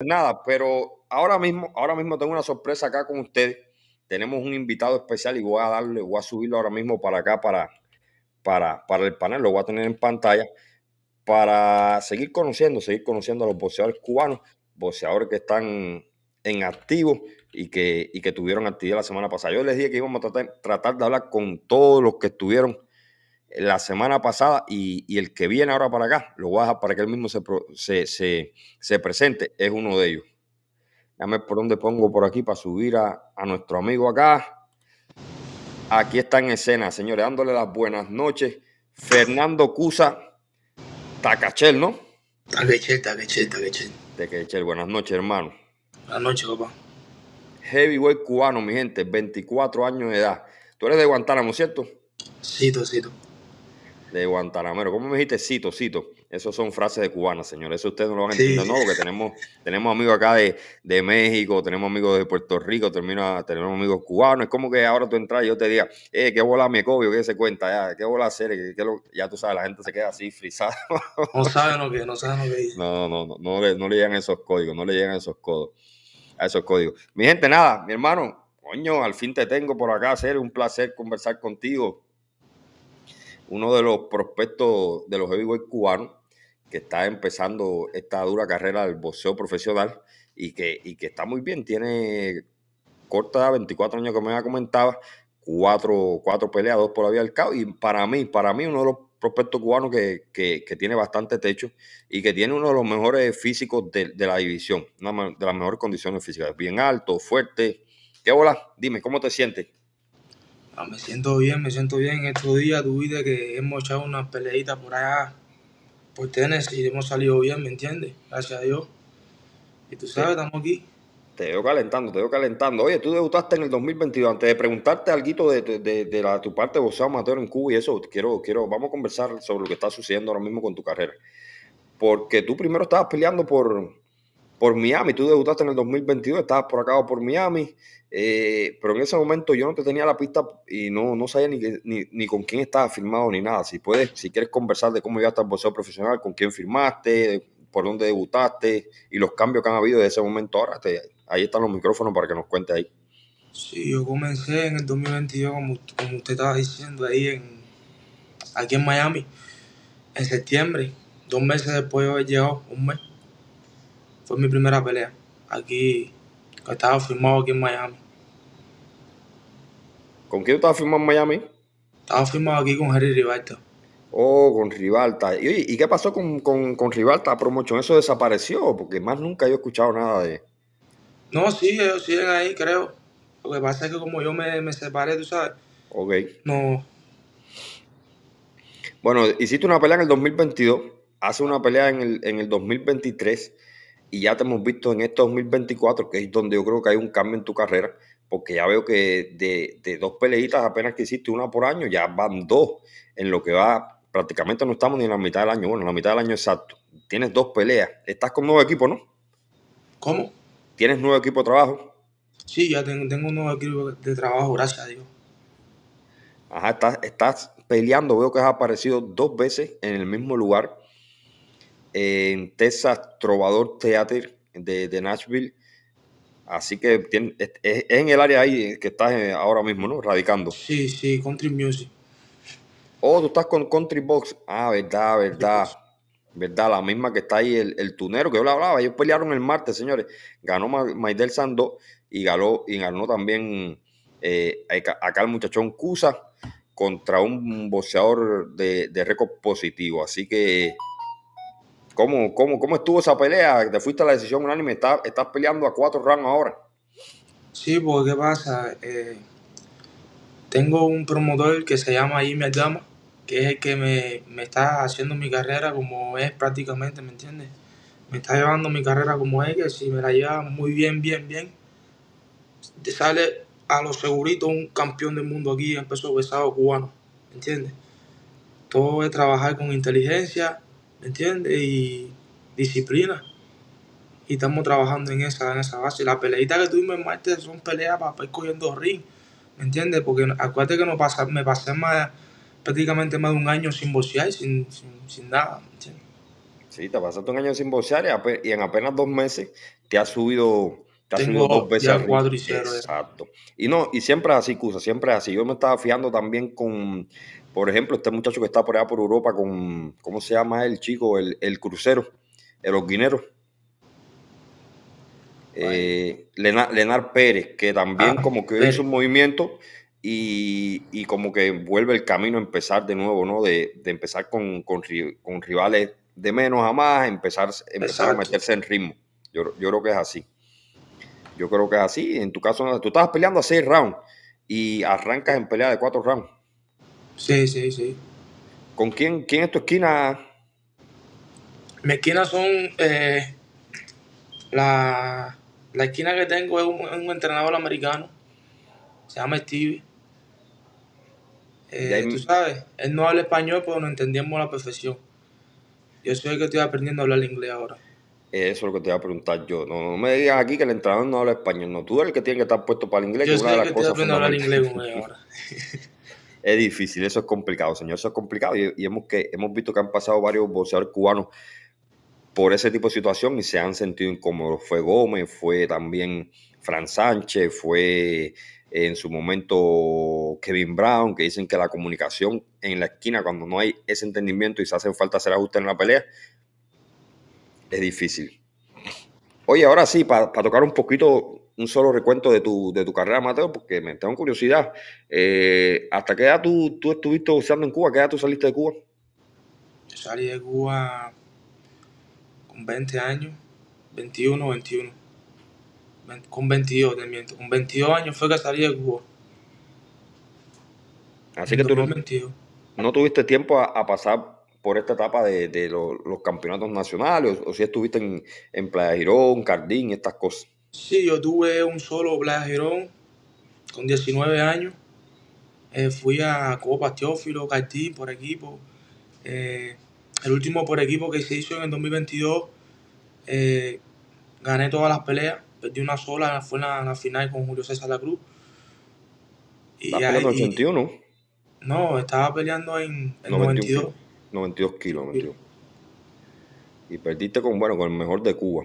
Nada, pero ahora mismo, ahora mismo tengo una sorpresa acá con ustedes. Tenemos un invitado especial y voy a darle, voy a subirlo ahora mismo para acá, para, para, para el panel, lo voy a tener en pantalla, para seguir conociendo, seguir conociendo a los boxeadores cubanos, boxeadores que están en activo y que, y que tuvieron actividad la semana pasada. Yo les dije que íbamos a tratar de hablar con todos los que estuvieron la semana pasada y, el que viene ahora para acá, lo voy para que él mismo se, se, presente, es uno de ellos. Dame por dónde pongo por aquí para subir a, a nuestro amigo acá. Aquí está en escena, señores, dándole las buenas noches. Fernando Cusa Tacachel, ¿no? Tacachel, Tacachel, Tacachel. Tacachel, buenas noches, hermano. Buenas noches, papá. Heavyweight cubano, mi gente, 24 años de edad. Tú eres de Guantánamo, ¿cierto? Sí, tocito de Guantanamero. ¿Cómo me dijiste? Cito, cito. Esas son frases de cubanas, señor. Eso ustedes no lo van a entender, no, porque tenemos, tenemos amigos acá de, México, tenemos amigos de Puerto Rico, tenemos, tenemos amigos cubanos. Es como que ahora tú entras y yo te diga, eh, qué bola me cobio, qué se cuenta, ya, qué bola hacer, ya tú sabes, la gente se queda así frisada. no saben lo que, no saben lo que No, no, no, no le, llegan esos códigos, no le llegan esos codos, a esos códigos. Mi gente, nada, mi hermano, coño, al fin te tengo por acá, ser un placer conversar contigo uno de los prospectos de los heavyweights cubanos que está empezando esta dura carrera del boxeo profesional y que, y que está muy bien. Tiene corta 24 años, como me comentaba, cuatro, cuatro peleas, dos por la vía del cabo. Y para mí, para mí, uno de los prospectos cubanos que, que, que, tiene bastante techo y que tiene uno de los mejores físicos de, la división, una de las mejores condiciones físicas. Bien alto, fuerte. ¿Qué hola, Dime, ¿cómo te sientes? Ah, me siento bien, me siento bien. Estos días tuviste que hemos echado unas peleitas por allá, pues tenis, y hemos salido bien, ¿me entiendes? Gracias a Dios. Y tú sabes, estamos aquí. Te veo calentando, te veo calentando. Oye, tú debutaste en el 2022. Antes de preguntarte algo de, de, tu parte de boxeo amateur en Cuba y eso, quiero, quiero, vamos a conversar sobre lo que está sucediendo ahora mismo con tu carrera. Porque tú primero estabas peleando por, por Miami. Tú debutaste en el 2022, estabas por acá o por Miami, eh, pero en ese momento yo no te tenía la pista y no, sabía ni, ni, con quién estabas firmado ni nada. Si puedes, si quieres conversar de cómo llegaste al boxeo profesional, con quién firmaste, por dónde debutaste y los cambios que han habido desde ese momento ahora, ahí están los micrófonos para que nos cuentes ahí. Sí, yo comencé en el 2022, como, como usted estaba diciendo, ahí en, aquí en Miami, en septiembre, dos meses después de haber llegado, un mes fue mi primera pelea aquí, estaba firmado aquí en Miami. ¿Con quién estaba firmado en Miami? Estaba firmado aquí con Harry Rivalta. Oh, con Rivalta. ¿Y, qué pasó con, con, con Rivalta? ¿Promoción eso desapareció? Porque más nunca yo he escuchado nada de... No, sí, ellos siguen ahí, creo. Lo que pasa es que como yo me, separé, tú sabes. Ok. No. Bueno, hiciste una pelea en el 2022, hace una pelea en el, en el 2023 y ya te hemos visto en este 2024, que es donde yo creo que hay un cambio en tu carrera, porque ya veo que de, dos peleitas apenas que hiciste una por año, ya van dos en lo que va, prácticamente no estamos ni en la mitad del año, bueno, en la mitad del año exacto. Tienes dos peleas, estás con nuevo equipo, ¿no? ¿Cómo? ¿Tienes nuevo equipo de trabajo? Sí, ya tengo, un nuevo equipo de trabajo, gracias a Dios. Ajá, estás, estás peleando, veo que has aparecido dos veces en el mismo lugar en Texas Trovador Theater de, Nashville. Así que es, en el área ahí que estás eh, ahora mismo, ¿no? Radicando. Sí, sí, Country Music. Oh, tú estás con Country Box. Ah, verdad, verdad. Verdad, la misma que está ahí el, tunero que yo le hablaba. Ellos pelearon el martes, señores. Ganó Maidel Sando y ganó, y ganó también eh, acá el muchachón Cusa contra un boxeador de récord positivo. Así que ¿Cómo, estuvo esa pelea? Te fuiste a la decisión unánime, estás, peleando a cuatro rounds ahora. Sí, porque ¿qué pasa? Eh, tengo un promotor que se llama Jimmy llama que es el que me, está haciendo mi carrera como es prácticamente, ¿me entiendes? Me está llevando mi carrera como es, que si me la lleva muy bien, bien, bien, te sale a lo segurito un campeón del mundo aquí en peso pesado cubano, ¿me entiendes? Todo es trabajar con inteligencia, ¿me entiendes? Y disciplina. Y estamos trabajando en esa, en esa base. Las peleitas que tuvimos en martes son peleas para, ir cogiendo ring, ¿me entiendes? Porque acuérdate que no me pasé más, prácticamente más de un año sin boxear sin, nada, ¿me Sí, te pasaste un año sin boxear y, en apenas dos meses te has subido, te dos veces. Ya cuatro y cero, Exacto. Y no, y siempre es así, Cusa, siempre es así. Yo me estaba fiando también con, por ejemplo, este muchacho que está por allá por Europa con, ¿cómo se llama el chico? El, crucero, el orguinero. Eh, Lenar, Pérez, que también ah, como que hizo un movimiento y, como que vuelve el camino a empezar de nuevo, ¿no? De, empezar con, rivales de menos a más, empezar, empezar a meterse en ritmo. Yo, yo creo que es así. Yo creo que es así. En tu caso, tú estabas peleando a seis rounds y arrancas en pelea de cuatro rounds. Sí, sí, sí. ¿Con quién, quién es tu esquina? Mi esquina son. Eh, la, esquina que tengo es un, entrenador americano. Se llama Steve. Eh, tú sabes, él no habla español, pero nos entendíamos a la perfección. Yo soy el que estoy aprendiendo a hablar inglés ahora. Eso es lo que te voy a preguntar yo. No, me digas aquí que el entrenador no habla español. No, tú eres el que tiene que estar puesto para el inglés. Yo soy el que estoy aprendiendo a hablar inglés con ahora. es difícil, eso es complicado, señor, eso es complicado. Y, hemos, que, hemos visto que han pasado varios boxeadores cubanos por ese tipo de situación y se han sentido incómodos. Fue Gómez, fue también Fran Sánchez, fue eh, en su momento Kevin Brown, que dicen que la comunicación en la esquina, cuando no hay ese entendimiento y se hace falta hacer ajustes en la pelea, es difícil. Oye, ahora sí, para tocar un poquito un solo recuento de tu, de tu carrera, Mateo, porque me tengo curiosidad. Eh, ¿Hasta qué edad tú, tú estuviste usando en Cuba? ¿Qué edad tú saliste de Cuba? salí de Cuba con 20 años, 21, 21. Con 22, te Con 22 años fue que salí de Cuba. Así que tú no, no, tuviste tiempo a, pasar por esta etapa de, los, campeonatos nacionales, o, o si estuviste en, en Playa Girón, Cardín, estas cosas. Sí, yo tuve un solo Playa con 19 años. Eh, fui a Copa Teófilo, Cartín por equipo. Eh, el último por equipo que se hizo en el 2022, eh, gané todas las peleas. Perdí una sola, fue en la, final con Julio César La Cruz. Y ¿La pelea 81? No, estaba peleando en, el 92. 92 kilos, 92. Y perdiste con, bueno, con el mejor de Cuba.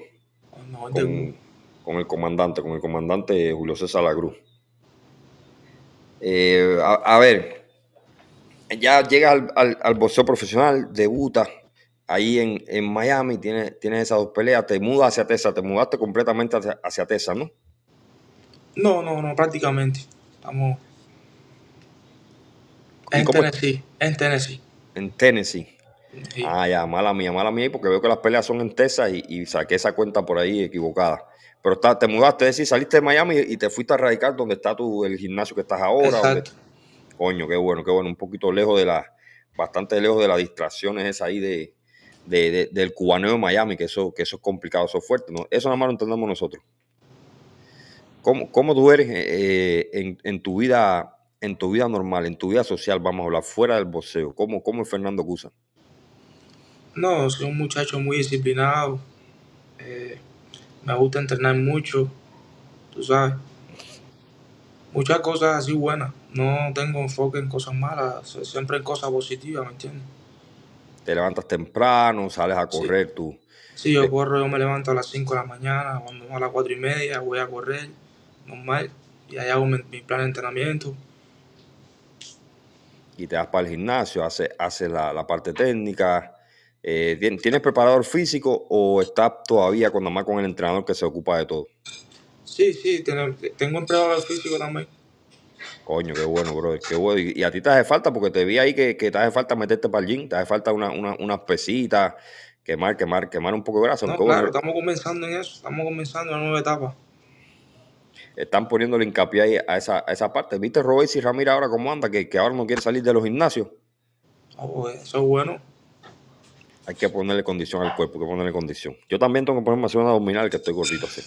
el mejor de Cuba con el comandante, con el comandante Julio César Lagruz. Eh, a, ver, ya llegas al, al, boxeo profesional, debuta ahí en, en Miami, tienes, esas dos peleas, te mudas hacia Tesa, te mudaste completamente hacia, Tesa, ¿no? No, no, no, prácticamente. Estamos en Tennessee, en Tennessee. En Tennessee. Ah, ya, mala mía, mala mía, porque veo que las peleas son en TESA y saqué esa cuenta por ahí equivocada. Pero te mudaste, decir, saliste de Miami y te fuiste a radicar donde está tu, el gimnasio que estás ahora. coño, qué bueno, qué bueno. Un poquito lejos de las, bastante lejos de las distracciones esas ahí de, del cubaneo de Miami, que eso, que eso es complicado, eso es fuerte. ¿no? Eso nada más lo entendemos nosotros. ¿Cómo, cómo tú eres eh, eh, en, tu vida, en tu vida normal, en tu vida social, vamos a hablar, fuera del boxeo? ¿Cómo, cómo es Fernando Cusa? No, soy un muchacho muy disciplinado. Eh me gusta entrenar mucho, tú sabes. Muchas cosas así buenas. No tengo enfoque en cosas malas, siempre en cosas positivas, ¿me entiendes? Te levantas temprano, sales a correr tú. Sí, yo eh, corro, yo me levanto a las 5 de la mañana, cuando a las 4 y media voy a correr, normal, y ahí hago mi, plan de entrenamiento. Y te vas para el gimnasio, haces hace la, la parte técnica, eh, ¿Tienes preparador físico o estás todavía con con el entrenador que se ocupa de todo? Sí, sí, tengo un preparador físico también. Coño, qué bueno, bro, Y, a ti te hace falta, porque te vi ahí que, te hace falta meterte para el gym, te hace falta unas una, pesitas, quemar, quemar, quemar un poco de grasa. No, claro, estamos comenzando en eso, estamos comenzando la nueva etapa. Están poniéndole hincapié ahí a esa, parte. ¿Viste Robert y Ramírez ahora cómo anda? Que, que ahora no quiere salir de los gimnasios. Pues, eso es bueno hay que ponerle condición al cuerpo, hay que ponerle condición. Yo también tengo que ponerme a hacer una abdominal, que estoy gordito así.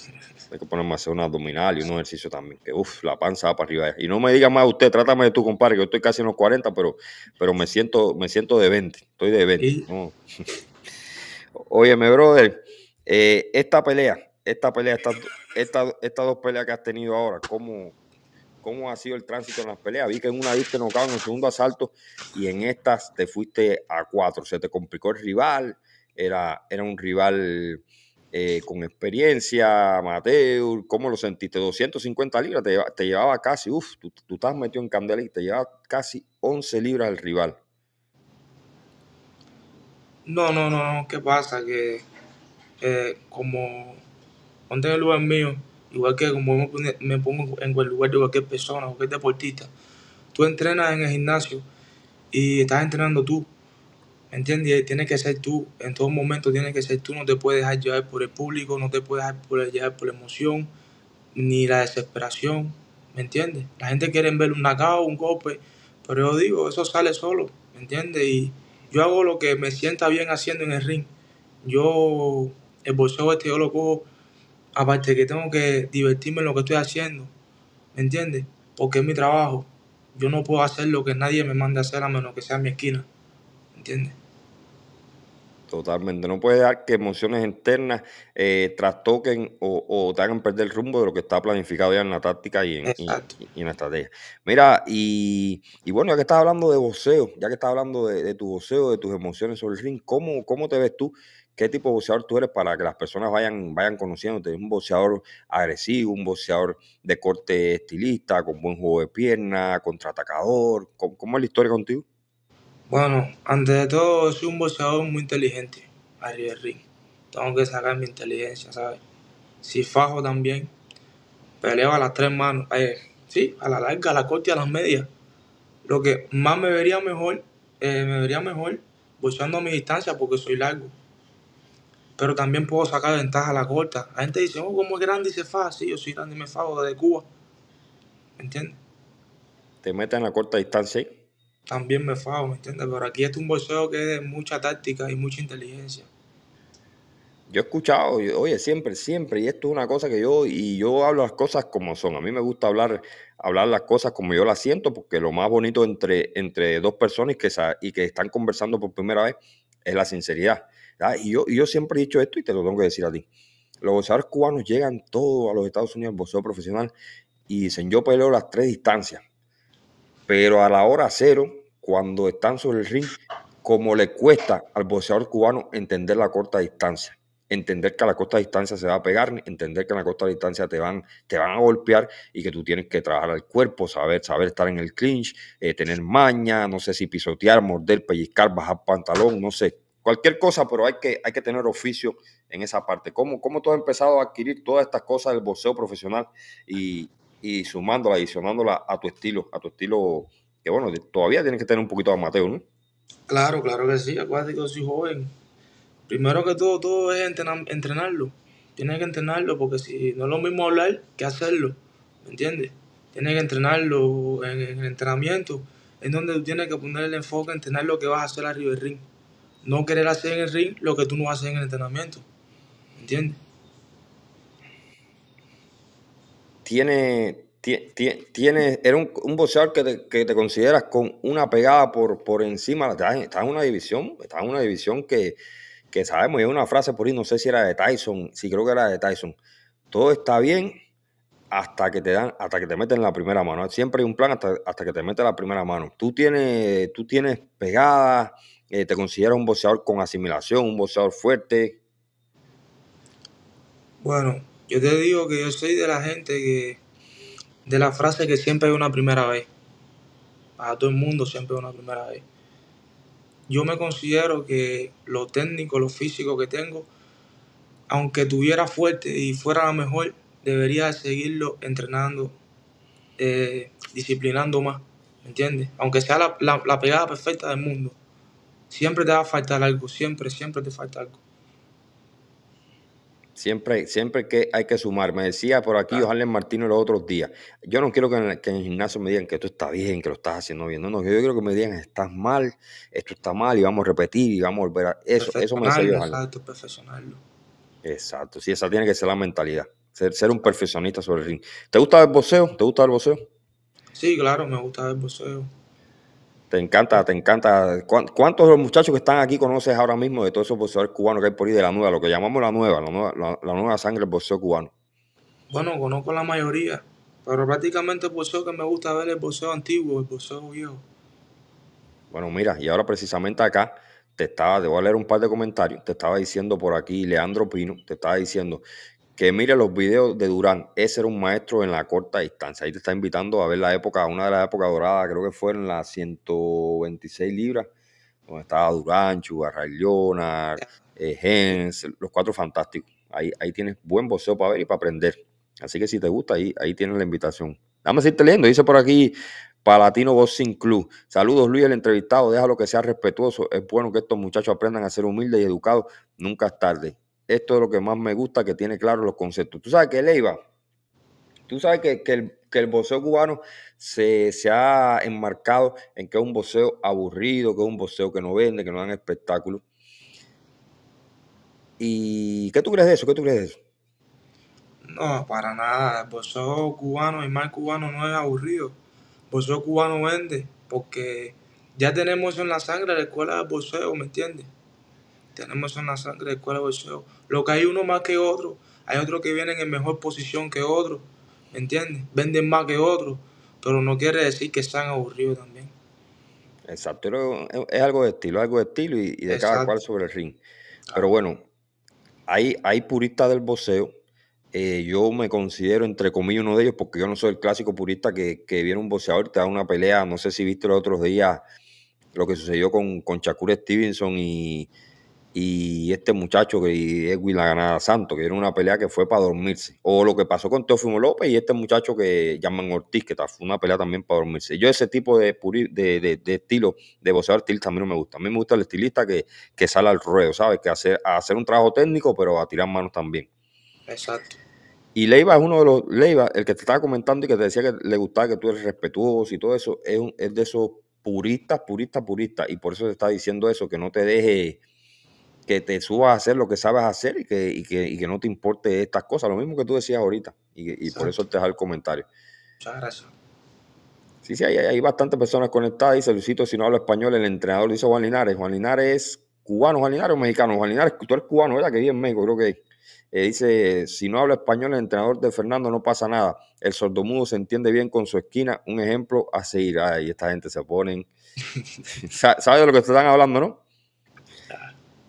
Hay que ponerme a hacer una abdominal y un ejercicio también. Que uff, la panza va para arriba. Y no me diga más usted, trátame de tu compadre, que yo estoy casi en los 40, pero, pero me siento, me siento de 20. Estoy de 20. Oye, mi brother, eh, esta pelea, esta pelea, estas esta, dos peleas que has tenido ahora, ¿cómo, cómo ha sido el tránsito en las peleas. Vi que en una diste nocao en el segundo asalto y en estas te fuiste a cuatro. Se te complicó el rival, era, era un rival eh, con experiencia, amateur. ¿Cómo lo sentiste? 250 libras te, llevaba casi, uff, tú, tú, estás metido en candela y te llevaba casi 11 libras el rival. No, no, no, ¿qué pasa? Que eh, como ponte el lugar mío igual que como me pongo en el lugar de cualquier persona, cualquier deportista. Tú entrenas en el gimnasio y estás entrenando tú, ¿me entiendes? Tienes que ser tú, en todo momento tienes que ser tú, no te puedes dejar llevar por el público, no te puedes dejar llevar por la emoción, ni la desesperación, ¿me entiendes? La gente quiere ver un nacao, un golpe, pero yo digo, eso sale solo, ¿me entiendes? Y yo hago lo que me sienta bien haciendo en el ring. Yo, el boxeo este yo lo cojo aparte que tengo que divertirme en lo que estoy haciendo, ¿me entiendes? Porque es mi trabajo. Yo no puedo hacer lo que nadie me mande a hacer a menos que sea mi esquina, ¿me entiendes? Totalmente. No puede dar que emociones internas eh, trastoquen o, te hagan perder el rumbo de lo que está planificado ya en la táctica y en, la estrategia. Mira, y, y, bueno, ya que estás hablando de voceo, ya que estás hablando de, tu voceo, de tus emociones sobre el ring, ¿cómo, cómo te ves tú ¿Qué tipo de boxeador tú eres para que las personas vayan, vayan conociéndote? ¿Un boxeador agresivo, un boxeador de corte estilista, con buen juego de pierna, contraatacador? ¿Cómo, es la historia contigo? Bueno, antes de todo, soy un boxeador muy inteligente, arriba del ring. Tengo que sacar mi inteligencia, ¿sabes? Si fajo también, peleo a las tres manos, eh, sí, a la larga, a la corte y a las medias. Lo que más me vería mejor, eh, me vería mejor boxeando a mi distancia porque soy largo pero también puedo sacar ventaja a la corta. La gente dice, oh, ¿cómo es grande y se faja? Sí, yo soy grande y me fajo de Cuba. ¿Me entiendes? Te meten en la corta distancia También me fajo, ¿me entiendes? Pero aquí este es un bolseo que es de mucha táctica y mucha inteligencia. Yo he escuchado, oye, siempre, siempre, y esto es una cosa que yo, y yo hablo las cosas como son. A mí me gusta hablar, hablar las cosas como yo las siento, porque lo más bonito entre, entre dos personas que, y que están conversando por primera vez es la sinceridad. Y yo, siempre he dicho esto y te lo tengo que decir a ti. Los boxeadores cubanos llegan todos a los Estados Unidos al boxeo profesional y dicen, yo peleo las tres distancias. Pero a la hora cero, cuando están sobre el ring, como le cuesta al boxeador cubano entender la corta distancia entender que a la corta distancia se va a pegar, entender que a la corta distancia te van, te van a golpear y que tú tienes que trabajar el cuerpo, saber, saber estar en el clinch, eh, tener maña, no sé si pisotear, morder, pellizcar, bajar pantalón, no sé, cualquier cosa, pero hay que, hay que tener oficio en esa parte. ¿Cómo, ¿Cómo tú has empezado a adquirir todas estas cosas del boxeo profesional y, y sumándola, adicionándola a tu estilo, a tu estilo que bueno, todavía tienes que tener un poquito de amateur, ¿no? Claro, claro que sí, acuático, soy joven. Primero que todo, todo es entrenar, entrenarlo. Tienes que entrenarlo porque si no es lo mismo hablar que hacerlo, ¿me entiendes? Tienes que entrenarlo en, el entrenamiento, en donde tú tienes que poner el enfoque, entrenar lo que vas a hacer arriba del ring no querer hacer en el ring lo que tú no haces en el entrenamiento. ¿Entiendes? Tiene, tiene, era un, un boxeador que te, consideras con una pegada por, por encima. Estás en, una división, estás una división que, sabemos, y una frase por ahí, no sé si era de Tyson, si sí, creo que era de Tyson. Todo está bien hasta que te dan, hasta que te meten la primera mano. Siempre hay un plan hasta, hasta que te meten la primera mano. Tú tienes, tú tienes pegada, eh, te consideras un boxeador con asimilación, un boxeador fuerte? Bueno, yo te digo que yo soy de la gente que, de la frase que siempre es una primera vez. Para todo el mundo siempre es una primera vez. Yo me considero que lo técnico, lo físico que tengo, aunque tuviera fuerte y fuera la mejor, debería seguirlo entrenando, eh, disciplinando más, ¿me entiendes? Aunque sea la, la pegada perfecta del mundo. Siempre te va a faltar algo, siempre, siempre te falta algo. Siempre, siempre que hay que sumar. Me decía por aquí claro. Martínez los otros días. Yo no quiero que en, el, gimnasio me digan que esto está bien, que lo estás haciendo bien. No, no, yo quiero que me digan estás mal, esto está mal y vamos a repetir y vamos a volver a. Eso, eso me decía Exacto, perfeccionarlo. Exacto, sí, esa tiene que ser la mentalidad. Ser, un perfeccionista sobre el ring. ¿Te gusta el boxeo? ¿Te gusta el boxeo? Sí, claro, me gusta el boxeo. Te encanta, te encanta. ¿Cuántos los muchachos que están aquí conoces ahora mismo de todos esos boxeadores cubanos que hay por ahí, de la nueva, lo que llamamos la nueva, la nueva, sangre del cubano? Bueno, conozco la mayoría, pero prácticamente el boxeo que me gusta ver es el boxeo antiguo, el boxeo viejo. Bueno, mira, y ahora precisamente acá te estaba, te voy a leer un par de comentarios, te estaba diciendo por aquí Leandro Pino, te estaba diciendo que mire los videos de Durán. Ese era un maestro en la corta distancia. Ahí te está invitando a ver la época, una de las épocas doradas, creo que fueron las 126 libras, donde estaba Durán, Chugarray Leonard, eh, Hens, los cuatro fantásticos. Ahí, ahí tienes buen boxeo para ver y para aprender. Así que si te gusta, ahí, ahí tienes la invitación. Dame seguirte leyendo. Dice por aquí Palatino Boxing Club. Saludos, Luis, el entrevistado. Déjalo que sea respetuoso. Es bueno que estos muchachos aprendan a ser humildes y educados. Nunca es tarde esto es lo que más me gusta, que tiene claro los conceptos. Tú sabes que Leiva, tú sabes que, que, el, que boxeo cubano se, ha enmarcado en que es un boxeo aburrido, que es un boxeo que no vende, que no dan espectáculo. ¿Y qué tú crees de eso? ¿Qué tú crees de eso? No, para nada. El boxeo cubano y mal cubano no es aburrido. El boxeo cubano vende porque ya tenemos en la sangre la escuela de boxeo, ¿me entiendes? tenemos una sangre escuela de boceo. Lo que hay uno más que otro, hay otros que vienen en mejor posición que otro ¿me entiendes? Venden más que otros, pero no quiere decir que están aburridos también. Exacto, es algo de estilo, algo de estilo y, de cada cual sobre el ring. Pero bueno, hay, hay puristas del boxeo. Eh, yo me considero, entre comillas, uno de ellos porque yo no soy el clásico purista que, que viene un boxeador y te da una pelea. No sé si viste los otros días lo que sucedió con, con Shakur Stevenson y, y este muchacho que es la Ganada Santo, que era una pelea que fue para dormirse. O lo que pasó con Teofimo López y este muchacho que llaman Ortiz, que fue una pelea también para dormirse. Yo ese tipo de, de, estilo de boxeador estilista a mí no me gusta. A mí me gusta el estilista que, que sale al ruedo, ¿sabes? Que hacer, hacer un trabajo técnico, pero a tirar manos también. Exacto. Y Leiva es uno de los, Leiva, el que te estaba comentando y que te decía que le gustaba que tú eres respetuoso y todo eso, es, un, es de esos puristas, puristas, puristas. Y por eso te está diciendo eso, que no te deje que te subas a hacer lo que sabes hacer y que, que, no te importe estas cosas. Lo mismo que tú decías ahorita. Y, por eso te dejo el comentario. Muchas gracias. Sí, sí, hay, bastantes personas conectadas. Dice Luisito, si no habla español, el entrenador dice Juan Linares. Juan Linares es cubano, Juan Linares o mexicano. Juan Linares, tú eres cubano, ¿verdad? Que vive en México, creo que eh, dice, si no habla español el entrenador de Fernando no pasa nada. El sordomudo se entiende bien con su esquina. Un ejemplo a seguir. ahí esta gente se ponen... ¿Sabes de lo que te están hablando, no?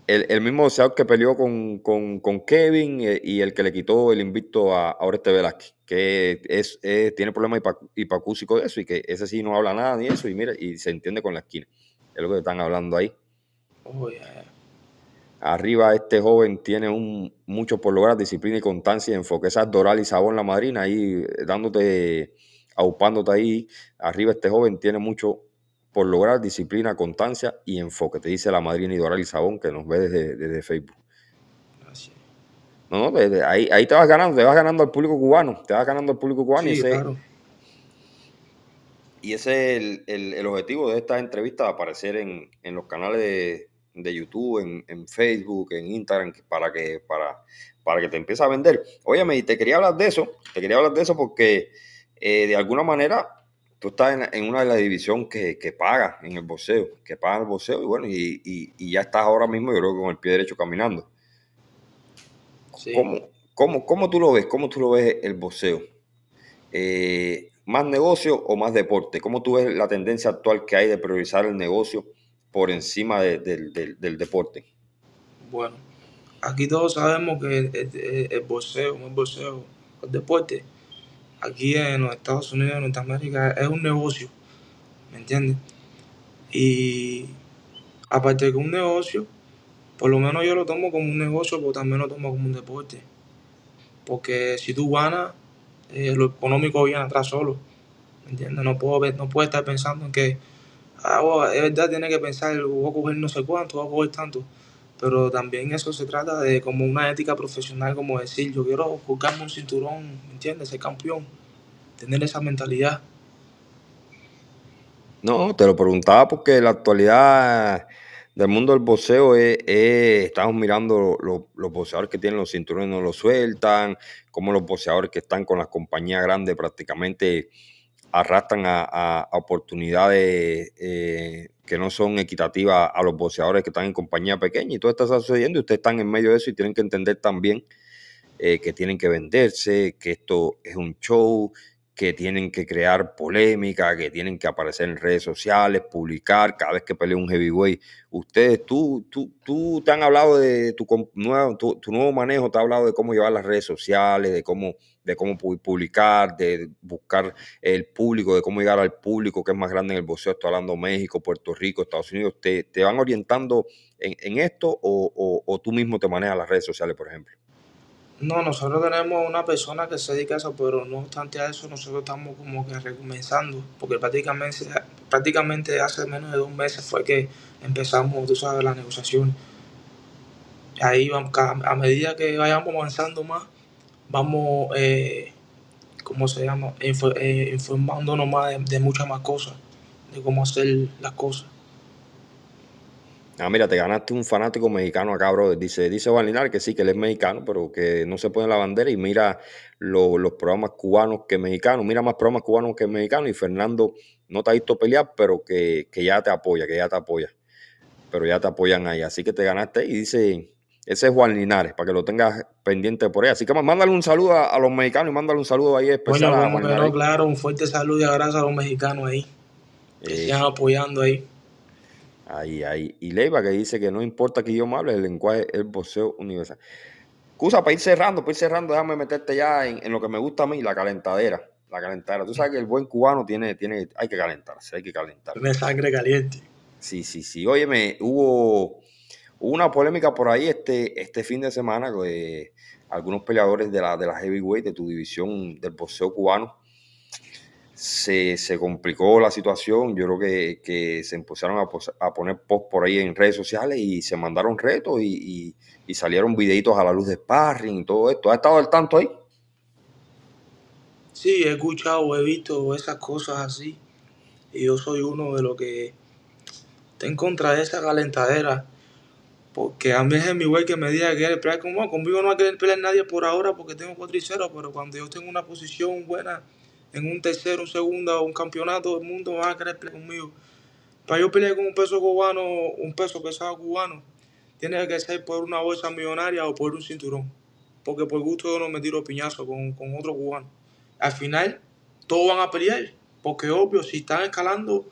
el, mismo boxeador que peleó con, Kevin eh, y el que le quitó el invicto a, a Oreste Velázquez, que es, tiene problemas hipacúsicos de eso y que ese sí no habla nada ni eso y mira, y se entiende con la esquina. Es lo que están hablando ahí. Arriba este joven tiene un, mucho por lograr, disciplina y constancia, enfoque, esas doral y Sabón, la madrina, ahí eh, dándote, aupándote ahí. Arriba este joven tiene mucho por lograr disciplina, constancia y enfoque. Te dice la madrina Idoral y Sabón que nos ve desde, Facebook. No, no, ahí, ahí te vas ganando, te vas ganando al público cubano, te vas ganando al público cubano. y, ese, es el, objetivo de esta entrevista, aparecer en, en los canales de, de YouTube, en, Facebook, en Instagram, para que, para, para que te empieces a vender. Óyeme, y te quería hablar de eso, te quería hablar de eso porque eh, de alguna manera tú estás en, una de las divisiones que, paga en el boxeo, que paga el boxeo y bueno, y, ya estás ahora mismo, yo creo con el pie derecho caminando. ¿Cómo, cómo, cómo tú lo ves? ¿Cómo tú lo ves el boxeo? Eh, ¿Más negocio o más deporte? ¿Cómo tú ves la tendencia actual que hay de priorizar el negocio por encima del deporte? Bueno, aquí todos sabemos que el, boxeo, el boxeo, el deporte aquí en los Estados Unidos, en Norteamérica, es un negocio, ¿me entiendes? Y aparte de que un negocio, por lo menos yo lo tomo como un negocio, pero también lo tomo como un deporte. Porque si tú ganas, eh, lo económico viene atrás solo, ¿me entiendes? No puedo, no puedo estar pensando en que, ah, oh, es verdad, tiene que pensar, voy a coger no sé cuánto, voy a coger tanto pero también eso se trata de como una ética profesional, como decir, yo quiero buscarme un cinturón, ¿me entiendes? Ser campeón, tener esa mentalidad. No, te lo preguntaba porque la actualidad del mundo del boxeo es, estamos mirando los, los boxeadores que tienen los cinturones no los sueltan, como los boxeadores que están con las compañías grandes prácticamente arrastran a, oportunidades eh, que no son equitativas a los boxeadores que están en compañía pequeña y todo esto está sucediendo y ustedes están en medio de eso y tienen que entender también eh, que tienen que venderse, que esto es un show, que tienen que crear polémica, que tienen que aparecer en redes sociales, publicar cada vez que pelea un heavyweight. Ustedes, tú, tú, tú te han hablado de tu nuevo, tu, nuevo manejo, te ha hablado de cómo llevar las redes sociales, de cómo, de cómo publicar, de buscar el público, de cómo llegar al público que es más grande en el boxeo. Estoy hablando México, Puerto Rico, Estados Unidos. ¿Te, te van orientando en, esto o tú mismo te manejas las redes sociales, por ejemplo? No, nosotros tenemos una persona que se dedica a eso, pero no obstante a eso, nosotros estamos como que recomenzando, porque prácticamente, prácticamente hace menos de dos meses fue que empezamos, tú sabes, las negociaciones. Ahí vamos, a medida que vayamos avanzando más, vamos, eh, ¿cómo se llama?, eh, informándonos más de muchas más cosas, de cómo hacer las cosas. Ah, mira, te ganaste un fanático mexicano acá, brother. Dice, dice Linares que sí, que él es mexicano, pero que no se pone la bandera y mira los programas cubanos que mexicanos, mira más programas cubanos que mexicanos. Y Fernando no te ha visto pelear, pero que, ya te apoya, que ya te apoya. Pero ya te apoyan ahí. Así que te ganaste y dice, ese es Juan Linares, para que lo tengas pendiente por ahí. Así que mándale un saludo a, los mexicanos y mándale un saludo ahí especial bueno, Claro, un fuerte saludo y abrazo a los mexicanos ahí. Que sigan apoyando ahí. Ahí, ahí. Y Leiva que dice que no importa qué idioma hable, el lenguaje es boxeo universal. Cusa, para ir cerrando, para ir cerrando, déjame meterte ya en, lo que me gusta a mí, la calentadera. La calentadera. Tú sabes que el buen cubano tiene, tiene, hay que calentarse, hay que calentar. Tiene sangre caliente. Sí, sí, sí. Óyeme, hubo, una polémica por ahí este, este fin de semana de eh, algunos peleadores de la, de la heavyweight, de tu división del boxeo cubano, se, se, complicó la situación. Yo creo que, se empezaron a, poner post por ahí en redes sociales y se mandaron retos y, salieron videitos a la luz de sparring y todo esto. ¿Ha estado al tanto ahí? Sí, he escuchado, he visto esas cosas así. Y yo soy uno de los que está en contra de esa calentadera. Porque a mí es mi güey que me diga que el pelear conmigo no va a querer pelear nadie por ahora porque tengo 4 y 0, pero cuando yo tengo una posición buena en un tercero, un segundo, un campeonato del mundo, van a querer pelear conmigo. Para yo pelear con un peso cubano, un peso pesado cubano, tiene que ser por una bolsa millonaria o por un cinturón. Porque por gusto yo no me tiro piñazo con, otro cubano. Al final, todos van a pelear. Porque obvio, si están escalando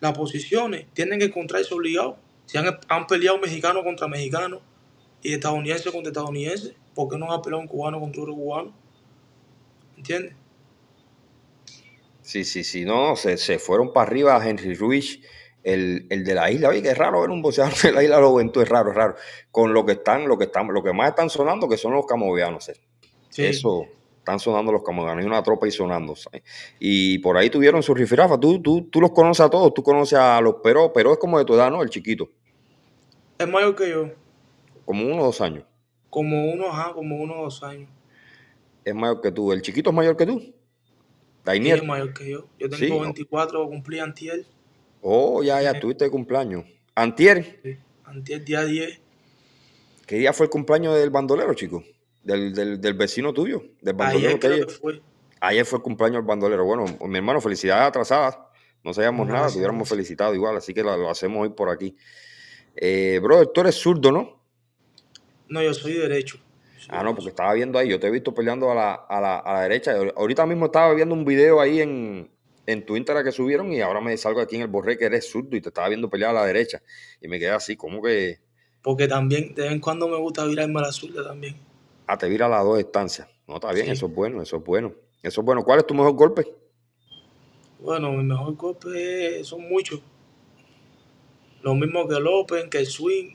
las posiciones, tienen que encontrarse obligados. Si han, han peleado mexicano contra mexicanos y estadounidense contra estadounidense, ¿por qué no han peleado un cubano contra otro cubano? ¿Entiendes? Sí, sí, sí, no, se, fueron para arriba a Henry Ruiz, el, de la isla. Oye, que raro ver un boxeador de la isla lo la juventud, es raro, es raro. Con lo que están, lo que están, lo que más están sonando, que son los camoveanos. ¿eh? Sí. Eso, están sonando los camoveanos, hay una tropa y sonando. Y por ahí tuvieron su rifirafa. Tú, tú, tú los conoces a todos, tú conoces a los pero, pero es como de tu edad, ¿no? El chiquito. Es mayor que yo. Como uno o dos años. Como uno, ajá, como o dos años. Es mayor que tú. ¿El chiquito es mayor que tú? mayor que yo. Yo tengo 24, cumplí antier. Oh, ya, ya, eh. tuviste cumpleaños. ¿Antier? Sí, antier, día 10. ¿Qué día fue el cumpleaños del bandolero, chico? Del, vecino tuyo, del bandolero ayer que, creo fue. Ayer fue el cumpleaños del bandolero. Bueno, mi hermano, felicidades atrasadas. No sabíamos nada, si hubiéramos felicitado igual, así que lo, hacemos hoy por aquí. Eh, tú eres zurdo, ¿no? No, yo soy derecho ah, no, porque estaba viendo ahí, yo te he visto peleando a la, a la, derecha. Ahorita mismo estaba viendo un video ahí en, en que subieron y ahora me salgo aquí en el borré que eres zurdo y te estaba viendo pelear a la derecha. Y me quedé así, como que. Porque también de vez en cuando me gusta mal a la zurda también. Ah, te vira a las dos estancias. No, está bien, eso es bueno, eso es bueno. Eso es bueno. ¿Cuál es tu mejor golpe? Bueno, mi mejor golpe son muchos. Lo mismo que el open, que el swing,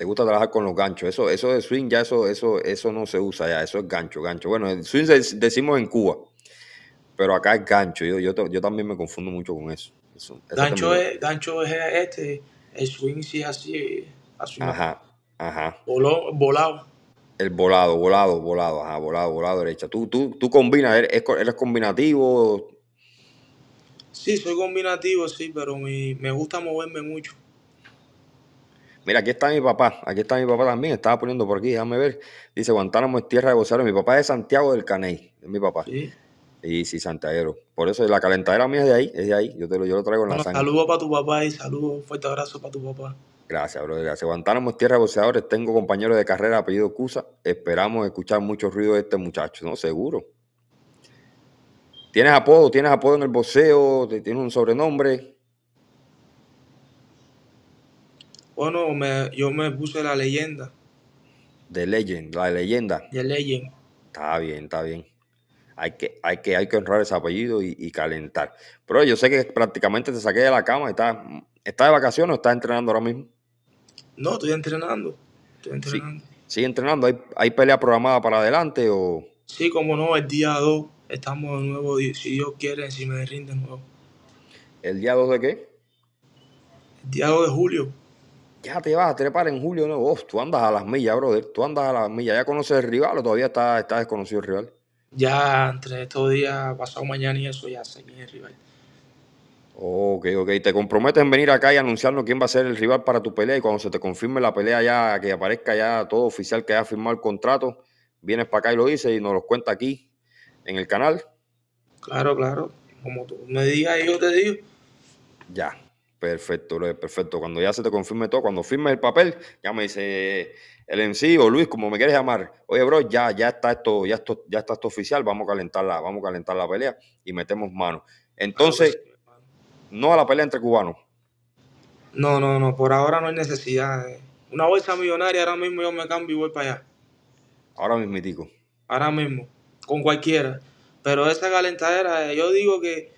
te gusta trabajar con los ganchos. Eso, eso de swing ya eso, eso, eso no se usa ya, eso es gancho, gancho. Bueno, swing decimos en Cuba, pero acá es gancho. Yo, yo, también me confundo mucho con eso. gancho, es, gancho es este, el swing sí es así, Ajá, ajá. volado. El volado, volado, volado, ajá, volado, volado derecha. Tú, tú, tú combinas, eres, combinativo. Sí, soy combinativo, sí, pero me gusta moverme mucho. Mira, aquí está mi papá, aquí está mi papá también, estaba poniendo por aquí, déjame ver. Dice Guantánamo es tierra de boceadores. Mi papá es de Santiago del Caney, es mi papá. Sí. Y sí, Santiago. Por eso la calentadera mía es de ahí, es de ahí. Yo, te lo, traigo en la sangre. Saludos para tu papá y saludos, fuerte abrazo para tu papá. Gracias, brother. Gracias. Guantánamo es tierra de boxeadores. Tengo compañeros de carrera apellido Cusa. Esperamos escuchar mucho ruido de este muchacho, ¿no? Seguro. Tienes apodo, tienes apodo en el boxeo, tienes un sobrenombre. Bueno, me, yo me puse la leyenda. De Legend, la leyenda. De Legend. Está bien, está bien. Hay que, hay que, hay que honrar ese apellido y, calentar. Pero yo sé que prácticamente te saqué de la cama. ¿Estás está de vacaciones o estás entrenando ahora mismo? No, estoy entrenando. Estoy entrenando. Sí, ¿Sigue entrenando? ¿Hay, pelea programada para adelante o...? Sí, como no, el día 2 estamos de nuevo, si Dios quiere, si me rinde nuevo. ¿El día 2 de qué? El día 2 de julio ya te vas a trepar en julio no vos tú andas a las millas, brother. Tú andas a las millas. ¿Ya conoces el rival o todavía está, está desconocido el rival? Ya entre estos días, pasado mañana y eso, ya sé quién es el rival. Ok, ok. ¿Te comprometes en venir acá y anunciarnos quién va a ser el rival para tu pelea? Y cuando se te confirme la pelea ya, que aparezca ya todo oficial que haya firmado el contrato, vienes para acá y lo dices y nos lo cuenta aquí en el canal. Claro, claro. Como tú me digas, yo te digo. Ya, Perfecto, perfecto. Cuando ya se te confirme todo, cuando firme el papel, ya me dice el MC o Luis, como me quieres llamar. Oye, bro, ya, ya está esto, ya esto, ya está esto oficial, vamos a calentar la, vamos a calentar la pelea y metemos mano. Entonces, no a la pelea entre cubanos. No, no, no, por ahora no hay necesidad. Una bolsa millonaria, ahora mismo yo me cambio y voy para allá. Ahora mismo, tico. Ahora mismo, con cualquiera. Pero esa calentadera, yo digo que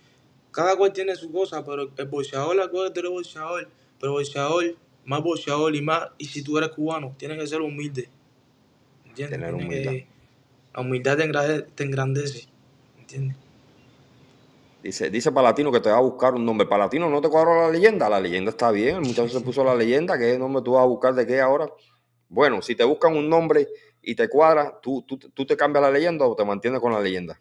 cada cual tiene su cosa, pero el boxeador, tú eres boxeador. Pero boxeador, más boxeador y más. Y si tú eres cubano, tienes que ser humilde. ¿Entiendes? Tener humildad. la humildad te engrandece, ¿Entiendes? Dice, dice Palatino que te va a buscar un nombre. Palatino, no te cuadra la leyenda. La leyenda está bien. El muchacho se puso la leyenda. ¿Qué nombre tú vas a buscar de qué ahora? Bueno, si te buscan un nombre y te cuadra, ¿tú, tú, tú te cambias la leyenda o te mantienes con la leyenda?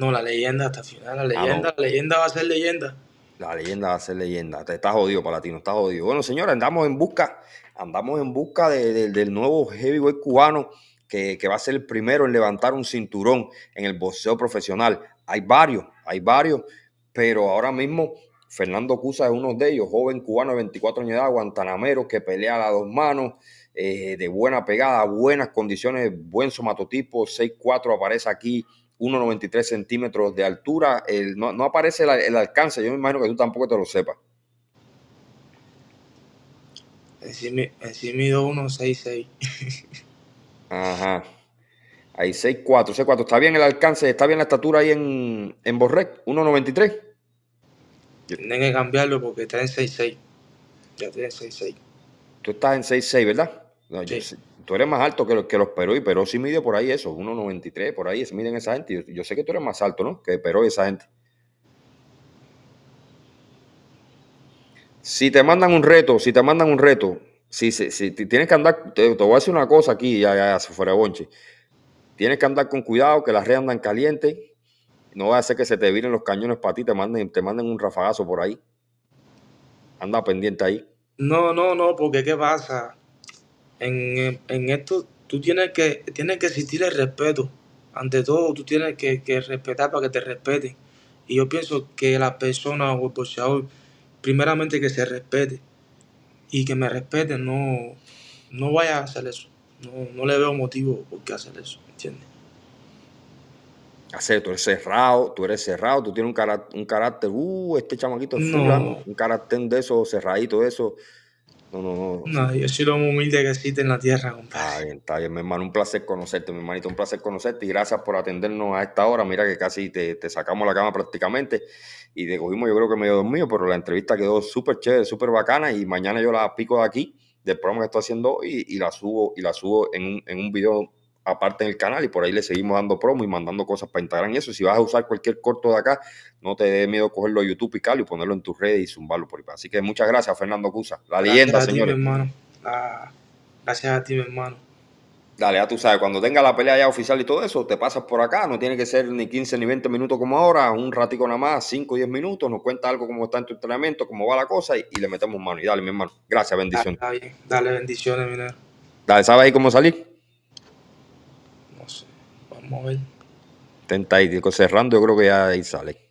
No, la leyenda hasta el final. La ah, leyenda, la leyenda va a ser leyenda. La leyenda va a ser leyenda. Te estás jodido, Palatino, estás jodido. Bueno, señores, andamos en busca, andamos en busca del nuevo heavyweight cubano que, va a ser el primero en levantar un cinturón en el boxeo profesional. Hay varios, hay varios, pero ahora mismo Fernando Cusa es uno de ellos, joven cubano de 24 años de edad, guantanamero, que pelea a las dos manos, eh, de buena pegada, buenas condiciones, buen somatotipo, 6-4 aparece aquí 1,93 centímetros de altura. no, aparece el, alcance, yo me imagino que tú tampoco te lo sepas. Así mido 1,66. Ajá. Ahí 6,4, 6,4. ¿Está bien el alcance? ¿Está bien la estatura ahí en, en Borrec? 1,93. Tienen que cambiarlo porque está en 6,6. Ya tiene 6,6. Tú estás en 6,6, ¿verdad? No, sí tú eres más alto que, los, que los y pero sí mide por ahí eso, 1.93, por ahí, Miren esa gente. Yo, sé que tú eres más alto, ¿no? Que y esa gente. Si te mandan un reto, si te mandan un reto, si, si, tienes que andar, te, voy a decir una cosa aquí, ya, ya, se fuera bonche. Tienes que andar con cuidado, que las redes andan calientes. No va a ser que se te vienen los cañones para ti, te manden, te manden un rafagazo por ahí. Anda pendiente ahí. No, no, no, porque ¿qué pasa? en, esto tú tienes que, tienes que existir el respeto. Ante todo, tú tienes que, respetar para que te respeten. Y yo pienso que la persona o el boxeador, primeramente que se respete y que me respete, no, no vaya a hacer eso. No, le veo motivo por qué hacer eso, ¿entiendes? hacer, tú eres cerrado, tú eres cerrado, tú tienes un, carácter, un carácter uh, este chamaquito un carácter de eso, cerradito de eso, no, no, no. No, yo soy lo más humilde que existe en la tierra, compadre. Está bien, está bien, mi hermano. Un placer conocerte, mi hermanito. Un placer conocerte y gracias por atendernos a esta hora. Mira que casi te, te sacamos la cama prácticamente y te cogimos, yo creo que medio dormido, pero la entrevista quedó súper chévere, súper bacana y mañana yo la pico de aquí, del programa que estoy haciendo y, y la subo y la subo en en un video aparte en el canal y por ahí le seguimos dando promo y mandando cosas para Instagram y eso. Si vas a usar cualquier corto de acá, no te dé miedo cogerlo a YouTube, y Cali y ponerlo en tus redes y zumbarlo por ahí. Así que muchas gracias, Fernando Cusa. La gracias leyenda, señores. hermano. Gracias a ti, mi hermano. Dale, ya tú sabes, cuando tenga la pelea ya oficial y todo eso, te pasas por acá, no tiene que ser ni 15 ni 20 minutos como ahora, un ratico nada más, 5 o 10 minutos, nos cuenta algo cómo está en tu entrenamiento, cómo va la cosa y, le metemos mano. Y dale, mi hermano, gracias, bendiciones. Dale, bendiciones, mi hermano. Dale, ¿sabes ahí cómo salir? vamos a 30 y cerrando, yo creo que ahí sale.